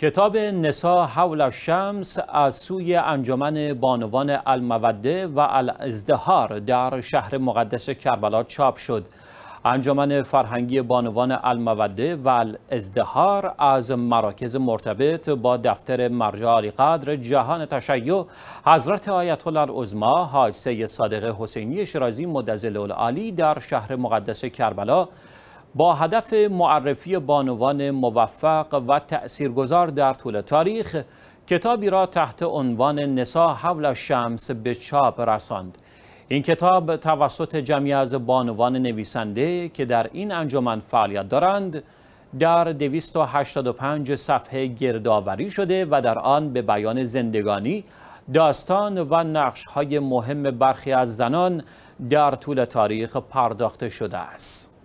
کتاب نسا حول الشمس از سوی انجمن بانوان الموده و الازدهار در شهر مقدس کربلا چاپ شد انجمن فرهنگی بانوان الموده و الازدهار از مراکز مرتبط با دفتر مرجع عالی قدر جهان تشیع حضرت آیت الله العظما حاج سید صادق حسینی شیرازی مدظل العالی در شهر مقدس کربلا با هدف معرفی بانوان موفق و تأثیرگذار در طول تاریخ کتابی را تحت عنوان نسا حول شمس به چاپ رساند این کتاب توسط جمعی از بانوان نویسنده که در این انجمن فعالیت دارند در 285 صفحه گردآوری شده و در آن به بیان زندگانی داستان و نقش های مهم برخی از زنان در طول تاریخ پرداخته شده است.